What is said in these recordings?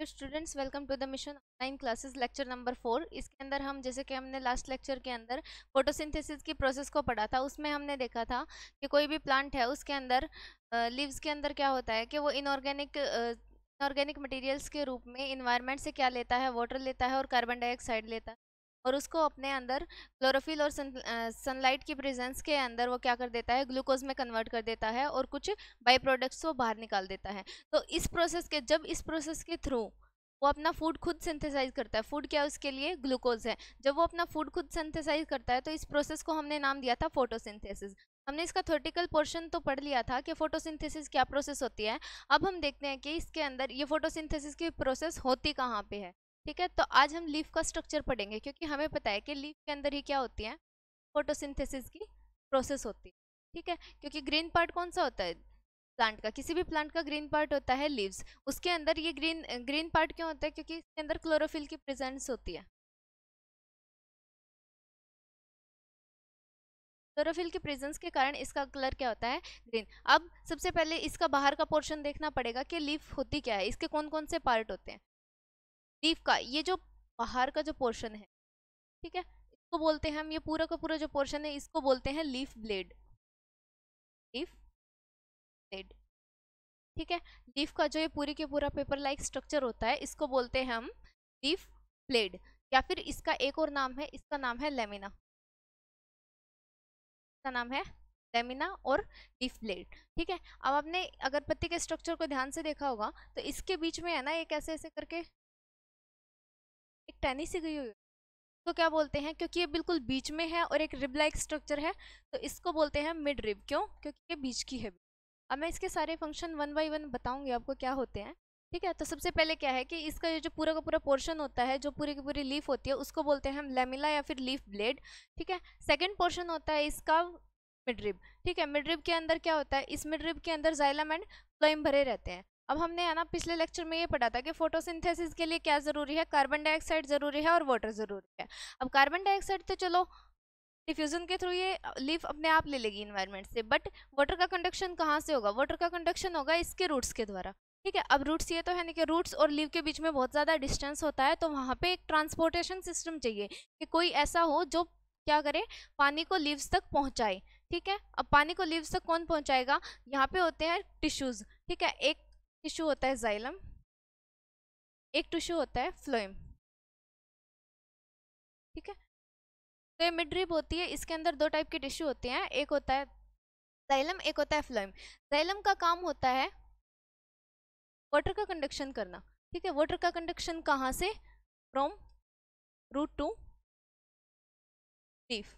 तो students welcome to the mission online classes lecture number four इसके अंदर हम जैसे कि हमने लास्ट लेक्चर के अंदर फोटोसिंथेसिस की प्रोसेस को पढ़ा था उसमें हमने देखा था कि कोई भी प्लांट है उसके अंदर लीव्स के अंदर क्या होता है कि वो इनऑर्गेनिक इनऑर्गेनिक मटेरियल्स के रूप में इन्वायरमेंट से क्या लेता है वाटर लेता है और कार्बन डाइऑक्साइड लेता है और उसको अपने अंदर क्लोरोफिल और सन सनलाइट की प्रेजेंस के अंदर वो क्या कर देता है ग्लूकोज में कन्वर्ट कर देता है और कुछ बाई प्रोडक्ट्स को बाहर निकाल देता है तो इस प्रोसेस के जब इस प्रोसेस के थ्रू वो अपना फूड खुद सिंथेसाइज करता है फूड क्या है उसके लिए ग्लूकोज है जब वो अपना फूड खुद सिंथेसाइज करता है तो इस प्रोसेस को हमने नाम दिया था फोटोसिंथेसिस हमने इसका थोटिकल पोर्शन तो पढ़ लिया था कि फोटोसिंथेसिस क्या प्रोसेस होती है अब हम देखते हैं कि इसके अंदर ये फोटोसिंथेसिस की प्रोसेस होती कहाँ पे है ठीक है तो आज हम लीफ का स्ट्रक्चर पढ़ेंगे क्योंकि हमें पता है कि लीफ के अंदर ही क्या होती है फोटोसिंथेसिस की प्रोसेस होती है ठीक है क्योंकि ग्रीन पार्ट कौन सा होता है प्लांट का किसी भी प्लांट का ग्रीन पार्ट होता है लीव्स उसके अंदर ये ग्रीन ग्रीन पार्ट क्यों होता है क्योंकि इसके अंदर क्लोरोफिल की प्रेजेंस होती है क्लोरोफिल के प्रेजेंस के कारण इसका कलर क्या होता है ग्रीन अब सबसे पहले इसका बाहर का पोर्शन देखना पड़ेगा कि लीफ होती क्या है इसके कौन कौन से पार्ट होते हैं लीफ का ये जो बाहर का जो पोर्शन है ठीक है इसको बोलते हैं हम ये पूरा का पूरा जो पोर्शन है इसको बोलते हैं लीफ ब्लेड लीफ ब्लेड ठीक है लीफ का जो ये पूरी के पूरा पेपर लाइक स्ट्रक्चर होता है इसको बोलते हैं हम लीफ ब्लेड या फिर इसका एक और नाम है इसका नाम है लेमिना इसका नाम है लेमिना और लीफ ब्लेड ठीक है अब आपने अगर पत्ती के स्ट्रक्चर को ध्यान से देखा होगा तो इसके बीच में है ना एक ऐसे ऐसे करके टेनिस ही गई हुई तो क्या बोलते हैं क्योंकि ये बिल्कुल बीच में है और एक रिब लाइक स्ट्रक्चर है तो इसको बोलते हैं मिड रिब क्यों क्योंकि ये बीच की है अब मैं इसके सारे फंक्शन वन बाई वन बताऊंगी आपको क्या होते हैं ठीक है तो सबसे पहले क्या है कि इसका ये जो पूरा का पूरा पोर्शन होता है जो पूरी की पूरी लीफ होती है उसको बोलते हैं हम लेमिला या फिर लीफ ब्लेड ठीक है सेकेंड पोर्शन होता है इसका मिडरिब ठीक है मिड्रिप के अंदर क्या होता है इस मिड्रिप के अंदर जाइलम एंड फ्लोइम भरे रहते हैं अब हमने है ना पिछले लेक्चर में ये पढ़ा था कि फोटोसिंथेसिस के लिए क्या ज़रूरी है कार्बन डाइऑक्साइड ज़रूरी है और वाटर ज़रूरी है अब कार्बन डाइऑक्साइड तो चलो डिफ्यूज़न के थ्रू ये लीफ अपने आप ले लेगी इन्वायरमेंट से बट वाटर का कंडक्शन कहाँ से होगा वाटर का कंडक्शन होगा इसके रूट्स के द्वारा ठीक है अब रूट्स ये तो है ना कि रूट्स और लीव के बीच में बहुत ज़्यादा डिस्टेंस होता है तो वहाँ पे एक ट्रांसपोर्टेशन सिस्टम चाहिए कि कोई ऐसा हो जो क्या करे पानी को लीव्स तक पहुँचाए ठीक है अब पानी को लीव्स तक कौन पहुँचाएगा यहाँ पे होते हैं टिश्यूज़ ठीक है एक टिश्यू होता है जाइलम एक टिश्यू होता है फ्लोइम ठीक है तो ये मिड्रिप होती है इसके अंदर दो टाइप के टिश्यू होते हैं एक होता है जाइलम एक होता है फ्लोइम जाइलम का काम होता है वाटर का कंडक्शन करना ठीक है वाटर का कंडक्शन कहाँ से फ्रॉम रूट टू लीफ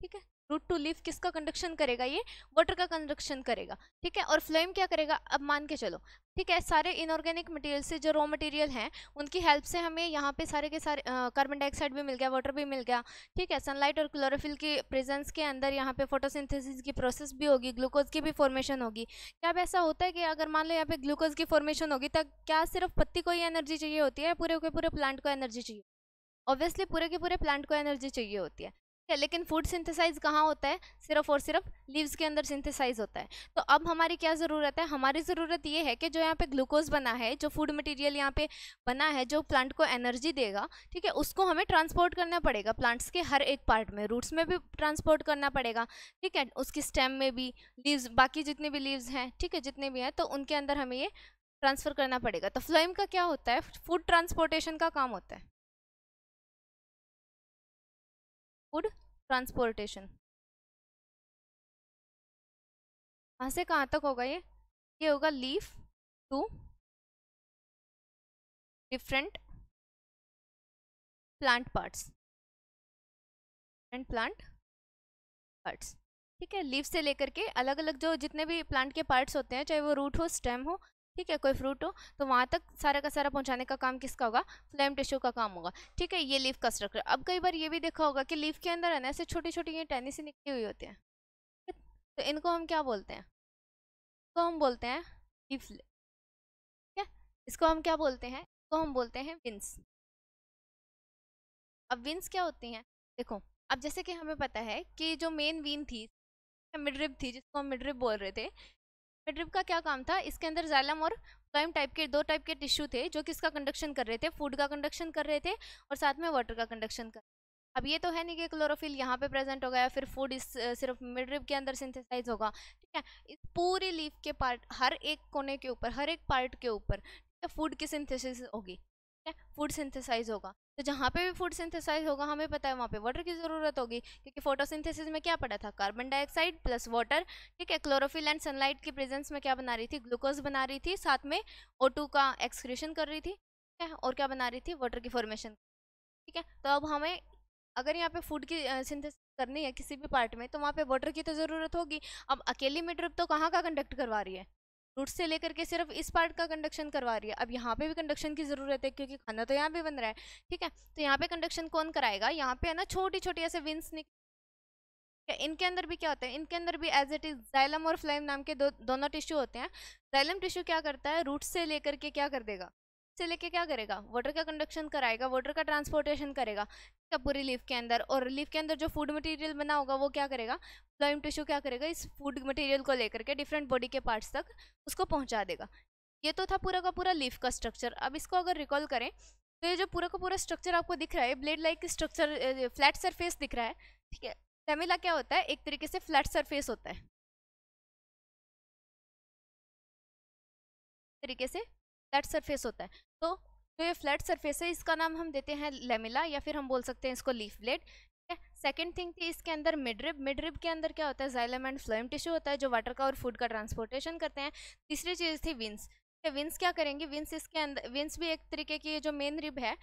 ठीक है रूट टू लीफ किसका कंडक्शन करेगा ये वाटर का कंडक्शन करेगा ठीक है और फ्लेम क्या करेगा अब मान के चलो ठीक है सारे इनऑर्गेनिक मटेरियल से जो रॉ मटेरियल हैं उनकी हेल्प से हमें यहाँ पे सारे के सारे कार्बन डाइऑक्साइड भी मिल गया वाटर भी मिल गया ठीक है सनलाइट और क्लोरोफिल की प्रेजेंस के अंदर यहाँ पे फोटोसिंथेसिस की प्रोसेस भी होगी ग्लूकोज की भी फॉर्मेशन होगी क्या ऐसा होता है कि अगर मान लो यहाँ पे ग्लूकोज की फॉर्मेशन होगी तो क्या सिर्फ पत्ती को ही एनर्जी चाहिए होती है पूरे के पूरे प्लांट को एनर्जी चाहिए ऑब्वियसली पूरे के पूरे प्लांट को एनर्जी चाहिए होती है है लेकिन फूड सिंथेसाइज कहाँ होता है सिर्फ और सिर्फ लीव्स के अंदर सिंथेसाइज होता है तो अब हमारी क्या ज़रूरत है हमारी ज़रूरत ये है कि जो यहाँ पे ग्लूकोज बना है जो फूड मटेरियल यहाँ पे बना है जो प्लांट को एनर्जी देगा ठीक है उसको हमें ट्रांसपोर्ट करना पड़ेगा प्लांट्स के हर एक पार्ट में रूट्स में भी ट्रांसपोर्ट करना पड़ेगा ठीक है उसकी स्टेम में भी लीव्स बाकी जितने भी लीव्स हैं ठीक है जितने भी हैं तो उनके अंदर हमें ये ट्रांसफ़र करना पड़ेगा तो फ्लोइम का क्या होता है फूड ट्रांसपोर्टेशन का काम होता है फूड ट्रांसपोर्टेशन कहाँ से कहाँ तक होगा ये ये होगा leaf to different plant parts and plant parts ठीक है लीफ से लेकर के अलग अलग जो जितने भी प्लांट के पार्ट्स होते हैं चाहे वो रूट हो स्टेम हो ठीक है कोई फ्रूट हो तो वहाँ तक सारा का सारा पहुँचाने का काम किसका होगा फ्लैम टिश्यू का काम होगा ठीक है ये लीफ का स्ट्रक्चर अब कई बार ये भी देखा होगा कि लीफ के अंदर है ना ऐसे छोटी छोटी ये टेनिस से निकली हुई होती हैं तो इनको हम क्या बोलते हैं इसको हम बोलते हैं लीफ ठीक है इसको हम क्या बोलते हैं इसको हम बोलते हैं विंस अब विंस क्या होती हैं देखो अब जैसे कि हमें पता है कि जो मेन वीन थी मिडरिब थी जिसको हम मिडरिब बोल रहे थे मिड्रिप का क्या काम था इसके अंदर जैलम और प्राइम टाइप के दो टाइप के टिश्यू थे जो किसका कंडक्शन कर रहे थे फूड का कंडक्शन कर रहे थे और साथ में वाटर का कंडक्शन कर अब ये तो है नहीं कि क्लोरोफिल यहाँ पे प्रेजेंट हो गया फिर फूड इस सिर्फ मिड्रिप के अंदर सिंथेसाइज होगा ठीक है इस पूरी लीफ के पार्ट हर एक कोने के ऊपर हर एक पार्ट के ऊपर फूड की सिंथेसिस होगी है फूड सिंथेसाइज होगा तो जहाँ पे भी फूड सिंथेसाइज होगा हमें पता है वहाँ पे वाटर की ज़रूरत होगी क्योंकि फोटोसिंथेसिस में क्या पड़ा था कार्बन डाइऑक्साइड प्लस वाटर ठीक है क्लोरोफिल एंड सनलाइट की प्रेजेंस में क्या बना रही थी ग्लूकोज बना रही थी साथ में ओ का एक्सक्रीशन कर रही थी ठीक है और क्या बना रही थी वाटर की फॉर्मेशन ठीक है तो अब हमें अगर यहाँ पे फूड की सिंथेसिस करनी है किसी भी पार्ट में तो वहाँ पे वाटर की तो ज़रूरत होगी अब अकेली में ट्रिप तो कहाँ का कंडक्ट करवा रही है रूट से लेकर के सिर्फ इस पार्ट का कंडक्शन करवा रही है अब यहाँ पे भी कंडक्शन की ज़रूरत है क्योंकि खाना तो यहाँ पे बन रहा है ठीक है तो यहाँ पे कंडक्शन कौन कराएगा यहाँ पे है ना छोटी छोटी ऐसे विंस निकल इनके अंदर भी क्या होता है इनके अंदर भी एज इट इज जैलम और फ्लाइम नाम के दो दोनों टिश्यू होते हैं जैलम टिश्यू क्या करता है रूट से लेकर के क्या कर देगा से लेके क्या करेगा वाटर का कंडक्शन कराएगा वाटर का ट्रांसपोर्टेशन करेगा पूरी लीफ के अंदर और लीफ के अंदर जो फूड मटेरियल बना होगा वो क्या करेगा फ्लोइम टिश्यू क्या करेगा इस फूड मटेरियल को लेकर के डिफरेंट बॉडी के पार्ट्स तक उसको पहुंचा देगा ये तो था पूरा का पूरा लीफ का स्ट्रक्चर अब इसको अगर रिकॉल करें तो ये जो पूरा का पूरा स्ट्रक्चर आपको दिख रहा है blade like structure flat surface दिख रहा है ठीक है लैमिला क्या होता है एक तरीके से फ्लैट सरफेस होता है तरीके से फ्लैट सरफेस होता है तो जो तो ये फ्लैट सरफेस है इसका नाम हम देते हैं लेमिला या फिर हम बोल सकते हैं इसको लीफ ब्लेड सेकेंड थिंग थी इसके अंदर मिड रिप के अंदर क्या होता है जाइलम एंड फ्लोइम टिश्यू होता है जो वाटर का और फूड का ट्रांसपोर्टेशन करते हैं तीसरी चीज़ थी विंस विंस क्या करेंगे विंस इसके अंदर विंस भी एक तरीके की जो मेन रिब है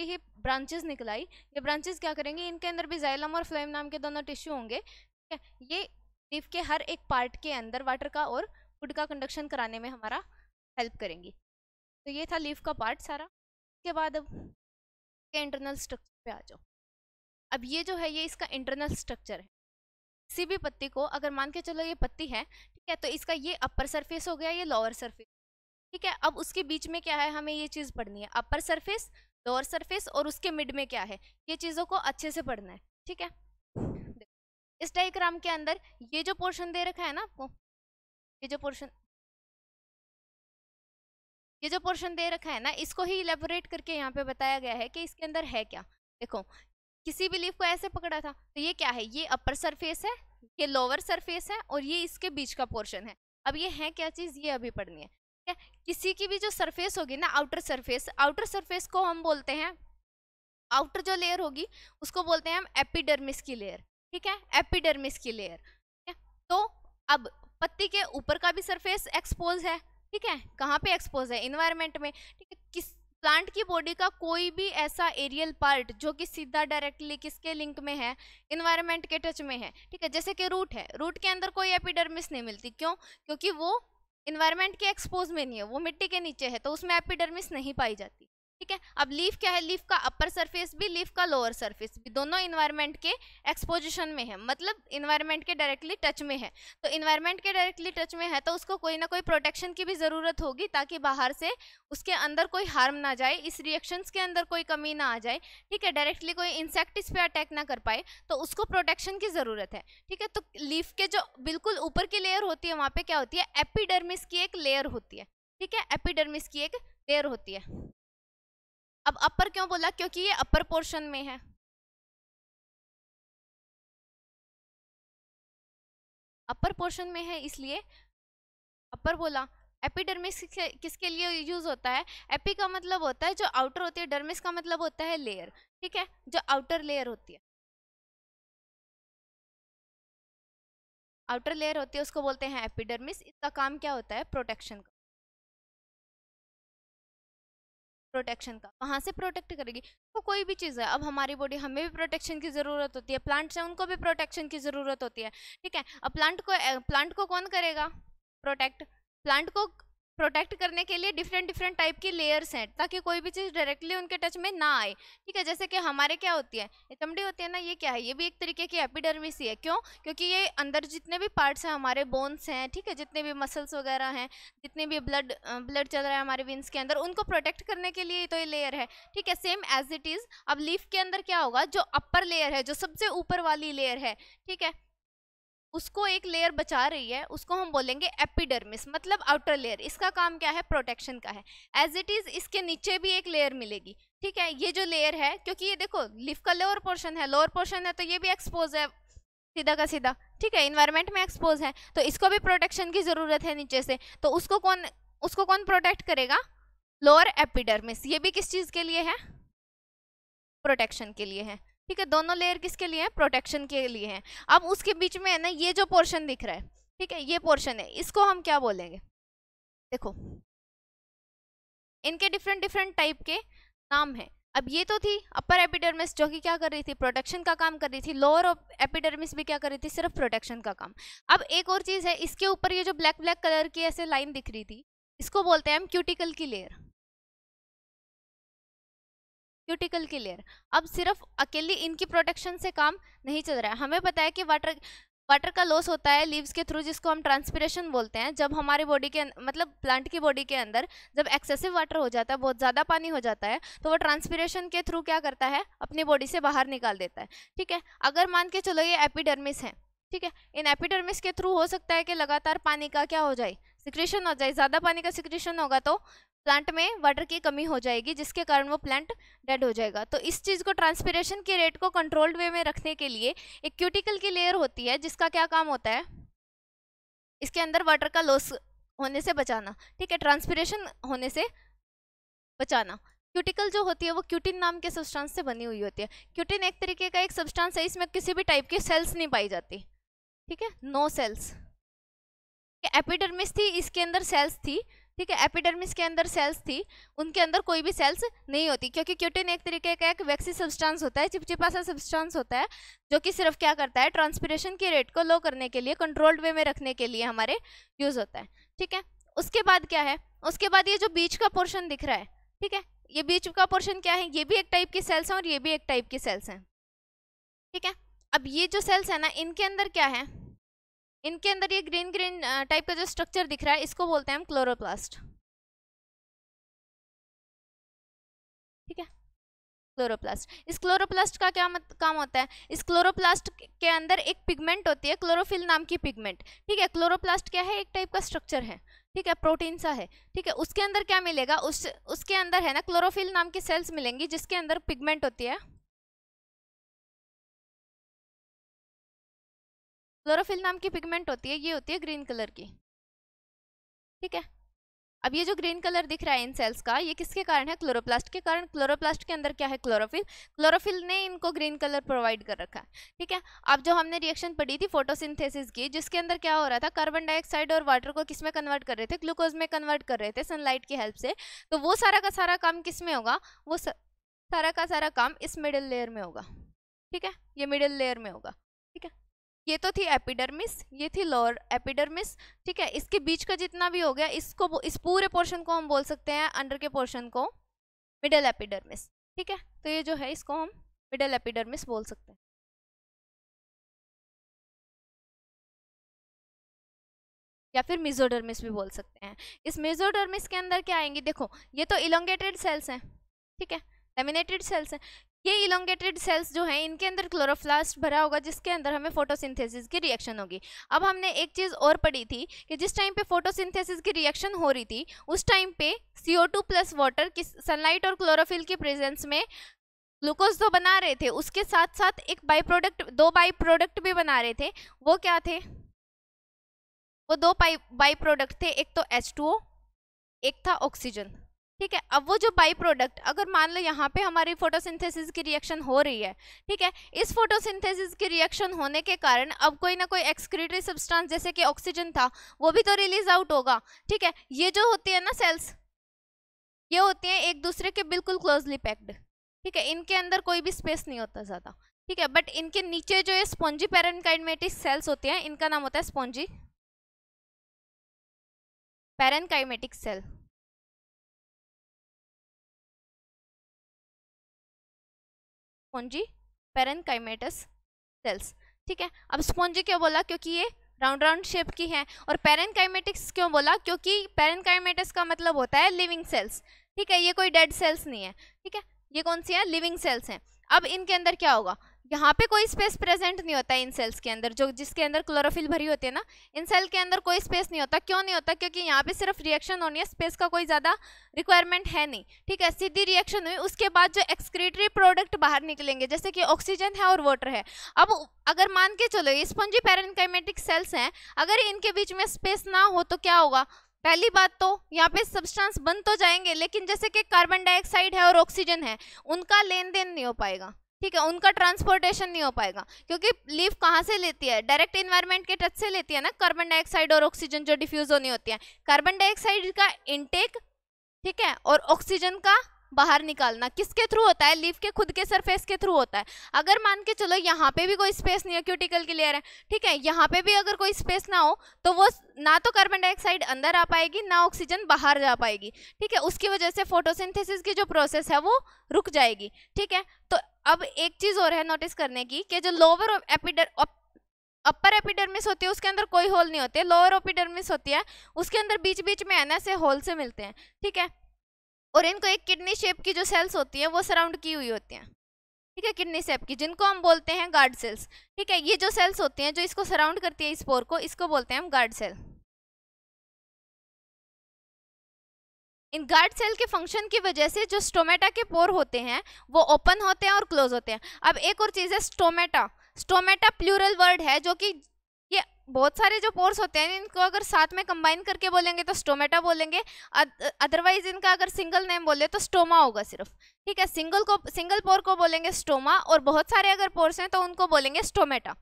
ये ब्रांचेस निकलाई ये ब्रांचेस क्या करेंगे इनके अंदर भी जाइलम और फ्लोइम नाम के दोनों टिश्यू होंगे ये रिप के हर एक पार्ट के अंदर वाटर का और फूड का कंडक्शन कराने में हमारा हेल्प करेंगी तो ये था लीफ का पार्ट सारा उसके बाद अब इसके इंटरनल स्ट्रक्चर पे आ जाओ अब ये जो है ये इसका इंटरनल स्ट्रक्चर है किसी भी पत्ती को अगर मान के चलो ये पत्ती है ठीक है तो इसका ये अपर सरफेस हो गया ये लोअर सरफेस ठीक है अब उसके बीच में क्या है हमें ये चीज़ पढ़नी है अपर सरफेस लोअर सरफेस और उसके मिड में क्या है ये चीज़ों को अच्छे से पढ़ना है ठीक है इस डायग्राम के अंदर ये जो पोर्शन दे रखा है ना आपको ये जो पोर्शन ये जो पोर्शन दे रखा है ना इसको ही इलेबोरेट करके यहाँ पे बताया गया है कि इसके अंदर है क्या देखो किसी भी लीफ को ऐसे पकड़ा था तो ये क्या है ये अपर सरफेस है ये लोअर सरफेस है और ये इसके बीच का पोर्शन है अब ये है क्या चीज़ ये अभी पढ़नी है क्या किसी की भी जो सरफेस होगी ना आउटर सरफेस आउटर सरफेस को हम बोलते हैं आउटर जो लेयर होगी उसको बोलते हैं हम एपिडर्मिस की लेयर ठीक है एपिडर्मिस की लेयर ठीक है तो अब पत्ती के ऊपर का भी सरफेस एक्सपोज है ठीक है कहाँ पे एक्सपोज है इन्वायरमेंट में ठीक है किस प्लांट की बॉडी का कोई भी ऐसा एरियल पार्ट जो कि सीधा डायरेक्टली किसके लिंक में है इन्वायरमेंट के टच में है ठीक है जैसे कि रूट है रूट के अंदर कोई एपिडर्मिस नहीं मिलती क्यों क्योंकि वो इन्वायरमेंट के एक्सपोज में नहीं है वो मिट्टी के नीचे है तो उसमें एपिडर्मिस नहीं पाई जाती ठीक है अब लीफ क्या है लीफ का अपर सरफेस भी लीफ का लोअर सरफेस भी दोनों इन्वायरमेंट के एक्सपोजिशन में है मतलब इन्वायरमेंट के डायरेक्टली टच में है तो इन्वायरमेंट के डायरेक्टली टच में है तो उसको कोई ना कोई प्रोटेक्शन की भी ज़रूरत होगी ताकि बाहर से उसके अंदर कोई हार्म ना जाए इस रिएक्शंस के अंदर कोई कमी ना आ जाए ठीक है डायरेक्टली कोई इंसेक्ट इस पर अटैक ना कर पाए तो उसको प्रोटेक्शन की ज़रूरत है ठीक है तो लीफ के जो बिल्कुल ऊपर की लेयर होती है वहाँ पर क्या होती है एपीडर्मिस की एक लेयर होती है ठीक है एपीडर्मिस की एक लेयर होती है अब अपर क्यों बोला क्योंकि ये अपर पोर्शन में है अपर पोर्शन में है इसलिए अपर बोला एपिडर्मिस किसके लिए यूज होता है एपी का मतलब होता है जो आउटर होती है डर्मिस का मतलब होता है लेयर ठीक है जो आउटर लेयर होती है आउटर लेयर होती है उसको बोलते हैं एपिडर्मिस इसका काम क्या होता है प्रोटेक्शन का प्रोटेक्शन का कहाँ से प्रोटेक्ट करेगी तो कोई भी चीज़ है अब हमारी बॉडी हमें भी प्रोटेक्शन की ज़रूरत होती है प्लांट्स हैं उनको भी प्रोटेक्शन की ज़रूरत होती है ठीक है अब प्लांट को प्लांट को कौन करेगा प्रोटेक्ट प्लांट को प्रोटेक्ट करने के लिए डिफरेंट डिफरेंट टाइप की लेयर्स हैं ताकि कोई भी चीज़ डायरेक्टली उनके टच में ना आए ठीक है जैसे कि हमारे क्या होती है ये चमड़ी होती है ना ये क्या है ये भी एक तरीके की एपिडर्मिस ही है क्यों क्योंकि ये अंदर जितने भी पार्ट्स हैं हमारे बोन्स हैं ठीक है जितने भी मसल्स वगैरह हैं जितने भी ब्लड ब्लड चल रहा है हमारे विंस के अंदर उनको प्रोटेक्ट करने के लिए तो ये लेयर है ठीक है सेम एज इट इज़ अब लीफ के अंदर क्या होगा जो अपर लेयर है जो सबसे ऊपर वाली लेयर है ठीक है उसको एक लेयर बचा रही है उसको हम बोलेंगे एपिडर्मिस मतलब आउटर लेयर इसका काम क्या है प्रोटेक्शन का है एज इट इज़ इसके नीचे भी एक लेयर मिलेगी ठीक है ये जो लेयर है क्योंकि ये देखो लिफ का लोअर पोर्शन है लोअर पोर्शन है तो ये भी एक्सपोज है सीधा का सीधा ठीक है इन्वायरमेंट में एक्सपोज है तो इसको भी प्रोटेक्शन की ज़रूरत है नीचे से तो उसको कौन उसको कौन प्रोटेक्ट करेगा लोअर एपिडर्मिस ये भी किस चीज़ के लिए है प्रोटेक्शन के लिए है ठीक है दोनों लेयर किसके लिए हैं प्रोटेक्शन के लिए हैं अब उसके बीच में है ना ये जो पोर्शन दिख रहा है ठीक है ये पोर्शन है इसको हम क्या बोलेंगे देखो इनके डिफरेंट डिफरेंट टाइप के नाम हैं अब ये तो थी अपर एपिडर्मिस जो कि क्या कर रही थी प्रोटेक्शन का काम कर रही थी लोअर एपिडर्मिस भी क्या कर रही थी सिर्फ प्रोटेक्शन का काम अब एक और चीज़ है इसके ऊपर ये जो ब्लैक ब्लैक कलर की ऐसे लाइन दिख रही थी इसको बोलते हैं हम क्यूटिकल की लेयर क्यूटिकल की लेयर अब सिर्फ अकेली इनकी प्रोटेक्शन से काम नहीं चल रहा है हमें पता है कि वाटर वाटर का लॉस होता है लीव्स के थ्रू जिसको हम ट्रांसपिरेशन बोलते हैं जब हमारे बॉडी के अं, मतलब प्लांट की बॉडी के अंदर जब एक्सेसिव वाटर हो जाता है बहुत ज़्यादा पानी हो जाता है तो वो ट्रांसपिरेशन के थ्रू क्या करता है अपनी बॉडी से बाहर निकाल देता है ठीक है अगर मान के चलो ये एपिडर्मिस है ठीक है इन एपिडर्मिस के थ्रू हो सकता है कि लगातार पानी का क्या हो जाए सिक्रेशन हो जाए ज़्यादा पानी का सिक्रेशन होगा तो प्लांट में वाटर की कमी हो जाएगी जिसके कारण वो प्लांट डेड हो जाएगा तो इस चीज़ को ट्रांसपीरेशन के रेट को कंट्रोल्ड वे में रखने के लिए एक क्यूटिकल की लेयर होती है जिसका क्या काम होता है इसके अंदर वाटर का लॉस होने से बचाना ठीक है ट्रांसपीरेशन होने से बचाना क्यूटिकल जो होती है वो क्यूटिन नाम के सब्सटेंस से बनी हुई होती है क्यूटिन एक तरीके का एक सब्सटेंस है इसमें किसी भी टाइप की सेल्स नहीं पाई जाती ठीक है नो सेल्स एपिडर्मिस थी इसके अंदर सेल्स थी ठीक है एपिडर्मिस के अंदर सेल्स थी उनके अंदर कोई भी सेल्स नहीं होती क्योंकि क्यूटिन एक तरीके का एक वैक्सी सब्सटेंस होता है चिपचिपा सा सब्सटेंस होता है जो कि सिर्फ क्या करता है ट्रांसपिरेशन के रेट को लो करने के लिए कंट्रोल्ड वे में रखने के लिए हमारे यूज़ होता है ठीक है उसके बाद क्या है उसके बाद ये जो बीच का पोर्शन दिख रहा है ठीक है ये बीच का पोर्शन क्या है ये भी एक टाइप की सेल्स हैं और ये भी एक टाइप की सेल्स हैं ठीक है अब ये जो सेल्स है ना इनके अंदर क्या है इनके अंदर ये ग्रीन ग्रीन टाइप का जो स्ट्रक्चर दिख रहा है इसको बोलते हैं हम क्लोरोप्लास्ट ठीक है क्लोरोप्लास्ट इस क्लोरोप्लास्ट का क्या मत, काम होता है इस क्लोरोप्लास्ट के अंदर एक पिगमेंट होती है क्लोरोफिल नाम की पिगमेंट ठीक है क्लोरोप्लास्ट क्या है एक टाइप का स्ट्रक्चर है ठीक है प्रोटीन सा है ठीक है उसके अंदर क्या मिलेगा उस उसके अंदर है ना क्लोरोफिल नाम की सेल्स मिलेंगी जिसके अंदर पिगमेंट होती है क्लोरोफिल नाम की पिगमेंट होती है ये होती है ग्रीन कलर की ठीक है अब ये जो ग्रीन कलर दिख रहा है इन सेल्स का ये किसके कारण है क्लोरोप्लास्ट के कारण क्लोरोप्लास्ट के अंदर क्या है क्लोरोफिल क्लोरोफिल ने इनको ग्रीन कलर प्रोवाइड कर रखा है ठीक है अब जो हमने रिएक्शन पढ़ी थी फोटोसिंथेसिस की जिसके अंदर क्या हो रहा था कार्बन डाइऑक्साइड और वाटर को किस में कन्वर्ट कर रहे थे ग्लूकोज में कन्वर्ट कर रहे थे सनलाइट की हेल्प से तो वो सारा का सारा काम किस में होगा वो सारा का सारा काम इस मिडल लेयर में होगा ठीक है ये मिडिल लेयर में होगा ठीक है ये तो थी एपिडर्मिस ये थी लोअर एपिडर्मिस ठीक है इसके बीच का जितना भी हो गया इसको इस पूरे पोर्शन को हम बोल सकते हैं अंडर के पोर्शन को मिडल एपिडर्मिस ठीक है तो ये जो है इसको हम मिडल एपिडर्मिस बोल सकते हैं या फिर मिजोडर्मिस भी बोल सकते हैं इस मिजोडर्मिस के अंदर क्या आएंगी देखो ये तो इलोंगेटेड सेल्स हैं ठीक है लेमिनेटेड सेल्स हैं ये इलोंगेटेड सेल्स जो हैं इनके अंदर क्लोरोफ्लास्ट भरा होगा जिसके अंदर हमें फोटोसिंथेसिस की रिएक्शन होगी अब हमने एक चीज़ और पढ़ी थी कि जिस टाइम पे फोटोसिंथेसिस की रिएक्शन हो रही थी उस टाइम पे CO2 प्लस वाटर की सनलाइट और क्लोरोफिल की प्रेजेंस में ग्लूकोज तो बना रहे थे उसके साथ साथ एक बाई प्रोडक्ट दो बाई प्रोडक्ट भी बना रहे थे वो क्या थे वो दो बाई बाई प्रोडक्ट थे एक तो एच एक था ऑक्सीजन ठीक है अब वो जो बाई प्रोडक्ट अगर मान लो यहाँ पे हमारी फोटोसिंथेसिस की रिएक्शन हो रही है ठीक है इस फोटोसिंथेसिस की रिएक्शन होने के कारण अब कोई ना कोई एक्सक्रीटरी सब्सटेंस जैसे कि ऑक्सीजन था वो भी तो रिलीज आउट होगा ठीक है ये जो होती है ना सेल्स ये होती हैं एक दूसरे के बिल्कुल क्लोजली पैक्ड ठीक है इनके अंदर कोई भी स्पेस नहीं होता ज़्यादा ठीक है बट इनके नीचे जो ये स्पॉन्जी पैरनकाइमेटिक सेल्स होते हैं इनका नाम होता है spongy parenchymatous cell spongy parenchymatous cells ठीक है अब स्पॉन्जी क्यों बोला क्योंकि ये राउंड राउंड शेप की है और पेरेंकाइमेटिक्स क्यों बोला क्योंकि पेरेंकाइमेटिक्स का मतलब होता है लिविंग सेल्स ठीक है ये कोई डेड सेल्स नहीं है ठीक है ये कौन सी है लिविंग सेल्स हैं अब इनके अंदर क्या होगा यहाँ पे कोई स्पेस प्रेजेंट नहीं होता है इन सेल्स के अंदर जो जिसके अंदर क्लोरोफिल भरी होती है ना इन सेल के अंदर कोई स्पेस नहीं होता क्यों नहीं होता क्योंकि यहाँ पे सिर्फ रिएक्शन होनी है स्पेस का कोई ज़्यादा रिक्वायरमेंट है नहीं ठीक है सीधी रिएक्शन हुई उसके बाद जो एक्सक्रीटरी प्रोडक्ट बाहर निकलेंगे जैसे कि ऑक्सीजन है और वाटर है अब अगर मान के चलो ये स्पंजी पैरेनकाइमेटिक सेल्स हैं अगर इनके बीच में स्पेस ना हो तो क्या होगा पहली बात तो यहाँ पे सब्सटेंस बन तो जाएंगे लेकिन जैसे कि कार्बन डाइऑक्साइड है और ऑक्सीजन है उनका लेन देन नहीं हो पाएगा ठीक है उनका ट्रांसपोर्टेशन नहीं हो पाएगा क्योंकि लीफ कहाँ से लेती है डायरेक्ट इन्वायरमेंट के टच से लेती है ना कार्बन डाइऑक्साइड और ऑक्सीजन जो डिफ्यूज होनी होती है कार्बन डाइऑक्साइड का इनटेक ठीक है और ऑक्सीजन का बाहर निकालना किसके थ्रू होता है लीफ के खुद के सरफेस के थ्रू होता है अगर मान के चलो यहाँ पे भी कोई स्पेस नहीं है क्यूटिकल की लेयर है ठीक है यहाँ पे भी अगर कोई स्पेस ना हो तो वो ना तो कार्बन डाइऑक्साइड अंदर आ पाएगी ना ऑक्सीजन बाहर जा पाएगी ठीक है उसकी वजह से फोटोसिंथेसिस की जो प्रोसेस है वो रुक जाएगी ठीक है तो अब एक चीज़ और है नोटिस करने की कि जो लोअर एपिडर अपर एपिडर्मिस होती है उसके अंदर कोई होल नहीं होते लोअर ओपिडर्मिस होती है उसके अंदर बीच बीच में है ना से होल से मिलते हैं ठीक है और इनको एक किडनी शेप की जो सेल्स होती हैं वो सराउंड की हुई होती हैं ठीक है किडनी शेप की जिनको हम बोलते हैं गार्ड सेल्स ठीक है ये जो सेल्स होती हैं जो इसको सराउंड करती है इस पोर को इसको बोलते हैं हम गार्ड सेल इन गार्ड सेल के फंक्शन की वजह से जो स्टोमेटा के पोर होते हैं वो ओपन होते हैं और क्लोज होते हैं अब एक और चीज़ है स्टोमेटा स्टोमेटा प्लूरल वर्ड है जो कि बहुत सारे जो पोर्स होते हैं इनको अगर साथ में कंबाइन करके बोलेंगे तो स्टोमेटा बोलेंगे अदरवाइज इनका अगर सिंगल नेम बोले तो स्टोमा होगा सिर्फ ठीक है सिंगल को सिंगल पोर को बोलेंगे स्टोमा और बहुत सारे अगर पोर्स हैं तो उनको बोलेंगे स्टोमेटा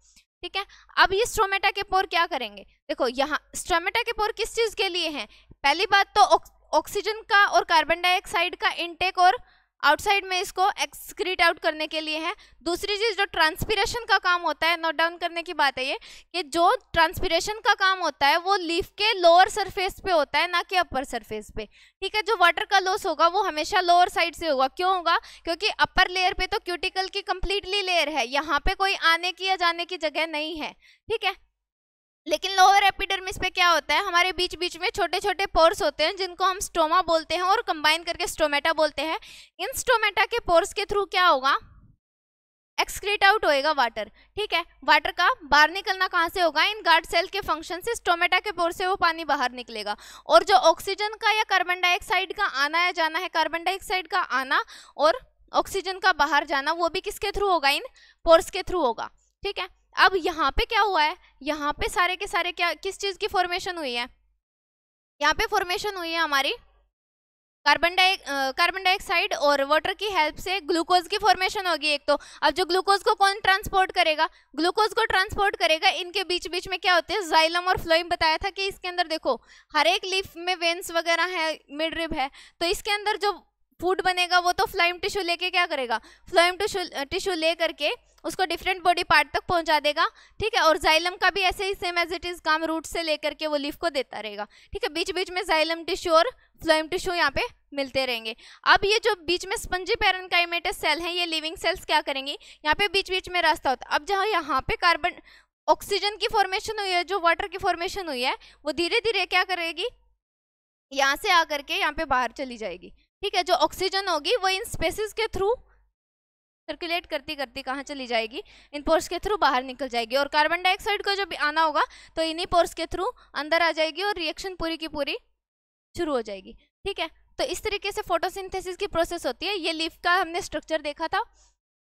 ठीक है अब ये स्टोमेटा के पोर क्या करेंगे देखो यहाँ स्टोमेटा के पोर किस चीज़ के लिए हैं पहली बात तो ऑक्सीजन का और कार्बन डाइऑक्साइड का इनटेक और आउटसाइड में इसको एक्सक्रीट आउट करने के लिए है दूसरी चीज़ जो ट्रांसपीरेशन का काम होता है नोट डाउन करने की बात है ये कि जो ट्रांसपीरेशन का काम होता है वो लीफ के लोअर सरफेस पे होता है ना कि अपर सरफेस पे ठीक है जो वाटर का लॉस होगा वो हमेशा लोअर साइड से होगा क्यों होगा क्योंकि अपर लेयर पे तो क्यूटिकल की कंप्लीटली लेयर है यहाँ पे कोई आने की या जाने की जगह नहीं है ठीक है लेकिन लोअर एपिडर्मिस पे क्या होता है हमारे बीच बीच में छोटे छोटे पोर्स होते हैं जिनको हम स्टोमा बोलते हैं और कंबाइन करके स्टोमेटा बोलते हैं इन स्टोमेटा के पोर्स के थ्रू क्या होगा एक्सक्रीट आउट होएगा वाटर ठीक है वाटर का बाहर निकलना कहाँ से होगा इन गार्ड सेल के फंक्शन से स्टोमेटा के पोर से वो पानी बाहर निकलेगा और जो ऑक्सीजन का या कार्बन डाइऑक्साइड का आना या जाना है कार्बन डाइऑक्साइड का आना और ऑक्सीजन का बाहर जाना वो भी किसके थ्रू होगा इन पोर्स के थ्रू होगा ठीक है अब यहाँ पे क्या हुआ है यहाँ पे सारे के सारे क्या किस चीज़ की फॉर्मेशन हुई है यहाँ पे फॉर्मेशन हुई है हमारी कार्बन डाइ कार्बन डाइऑक्साइड और वाटर की हेल्प से ग्लूकोज की फॉर्मेशन होगी एक तो अब जो ग्लूकोज को कौन ट्रांसपोर्ट करेगा ग्लूकोज को ट्रांसपोर्ट करेगा इनके बीच बीच में क्या होते हैं जाइलम और फ्लोइम बताया था कि इसके अंदर देखो हर एक लीफ में वेंस वगैरह है मिड रिब है तो इसके अंदर जो फूड बनेगा वो तो फ्लाइम टिश्यू लेके क्या करेगा फ्लाइम टिश्यू टिश्यू ले करके उसको डिफरेंट बॉडी पार्ट तक पहुंचा देगा ठीक है और जाइलम का भी ऐसे ही सेम एज इट इज़ काम रूट से लेकर के वो लीफ को देता रहेगा ठीक है बीच बीच में जाइलम टिश्यू और फ्लोइम टिश्यू यहाँ पे मिलते रहेंगे अब ये जो बीच में स्पंजी पैरनकाइमेटस सेल हैं ये लिविंग सेल्स क्या करेंगी यहाँ पे बीच बीच में रास्ता होता अब जहाँ यहाँ पे कार्बन ऑक्सीजन की फॉर्मेशन हुई है जो वाटर की फॉर्मेशन हुई है वो धीरे धीरे क्या करेगी यहाँ से आकर के यहाँ पे बाहर चली जाएगी ठीक है जो ऑक्सीजन होगी वो इन स्पेसिस के थ्रू सर्कुलेट करती करती कहाँ चली जाएगी इन पोर्स के थ्रू बाहर निकल जाएगी और कार्बन डाइऑक्साइड को जब आना होगा तो इन्हीं पोर्स के थ्रू अंदर आ जाएगी और रिएक्शन पूरी की पूरी शुरू हो जाएगी ठीक है तो इस तरीके से फोटोसिंथेसिस की प्रोसेस होती है ये लीफ का हमने स्ट्रक्चर देखा था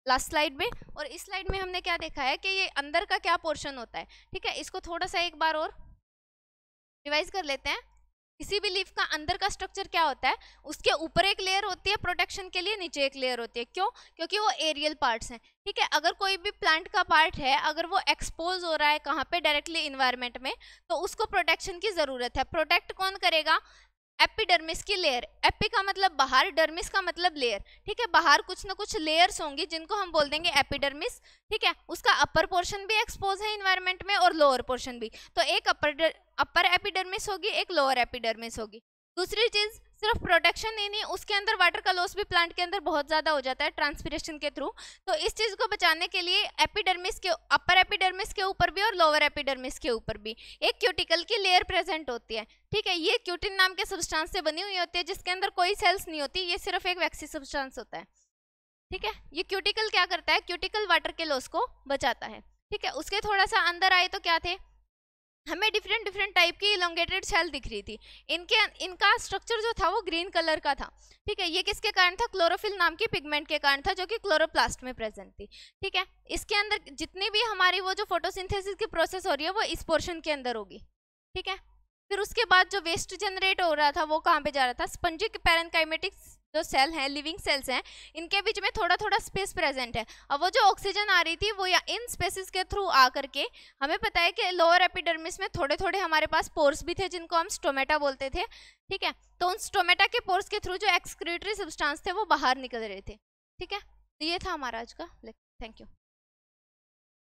लास्ट स्लाइड में और इस स्लाइड में हमने क्या देखा है कि ये अंदर का क्या पोर्शन होता है ठीक है इसको थोड़ा सा एक बार और रिवाइज कर लेते हैं किसी भी लीफ का अंदर का स्ट्रक्चर क्या होता है उसके ऊपर एक लेयर होती है प्रोटेक्शन के लिए नीचे एक लेयर होती है क्यों क्योंकि वो एरियल पार्ट्स हैं ठीक है अगर कोई भी प्लांट का पार्ट है अगर वो एक्सपोज हो रहा है कहाँ पे डायरेक्टली इन्वायरमेंट में तो उसको प्रोटेक्शन की ज़रूरत है प्रोटेक्ट कौन करेगा एपिडर्मिस की लेयर एपी का मतलब बाहर डर्मिस का मतलब लेयर ठीक है बाहर कुछ ना कुछ लेयर्स होंगी जिनको हम बोल देंगे एपिडर्मिस ठीक है उसका अपर पोर्शन भी एक्सपोज है इन्वायरमेंट में और लोअर पोर्शन भी तो एक अपर अपर एपिडर्मिस होगी एक लोअर एपिडर्मिस होगी दूसरी चीज़ सिर्फ प्रोटेक्शन नहीं नहीं उसके अंदर वाटर का लॉस भी प्लांट के अंदर बहुत ज़्यादा हो जाता है ट्रांसपीरेशन के थ्रू तो इस चीज़ को बचाने के लिए एपिडर्मिस के अपर एपिडर्मिस के ऊपर भी और लोअर एपिडर्मिस के ऊपर भी एक क्यूटिकल की लेयर प्रेजेंट होती है ठीक है ये क्यूटिन नाम के सब्सटांस से बनी हुई होती है जिसके अंदर कोई सेल्स नहीं होती ये सिर्फ एक वैक्सी सब्सटांस होता है ठीक है ये क्यूटिकल क्या करता है क्यूटिकल वाटर के लॉस को बचाता है ठीक है उसके थोड़ा सा अंदर आए तो क्या थे हमें डिफरेंट डिफरेंट टाइप की इलोंगेटेड सेल दिख रही थी इनके इनका स्ट्रक्चर जो था वो ग्रीन कलर का था ठीक है ये किसके कारण था क्लोरोफिल नाम की पिगमेंट के कारण था जो कि क्लोरोप्लास्ट में प्रेजेंट थी ठीक है इसके अंदर जितनी भी हमारी वो जो फोटोसिंथेसिस की प्रोसेस हो रही है वो इस पोर्शन के अंदर होगी ठीक है फिर उसके बाद जो वेस्ट जनरेट हो रहा था वो कहाँ पे जा रहा था स्पंजिक पैरनकाइमेटिक्स जो सेल हैं लिविंग सेल्स हैं इनके बीच में थोड़ा थोड़ा स्पेस प्रेजेंट है और वो जो ऑक्सीजन आ रही थी वो या इन स्पेसिस के थ्रू आ करके हमें पता है कि लोअर एपिडर्मिस में थोड़े थोड़े हमारे पास पोर्स भी थे जिनको हम स्टोमेटा बोलते थे ठीक है तो उन स्टोमेटा के पोर्स के थ्रू जो एक्सक्रीटरी सब्सटांस थे वो बाहर निकल रहे थे ठीक है तो ये था हमारा आज का लेक्चर थैंक यू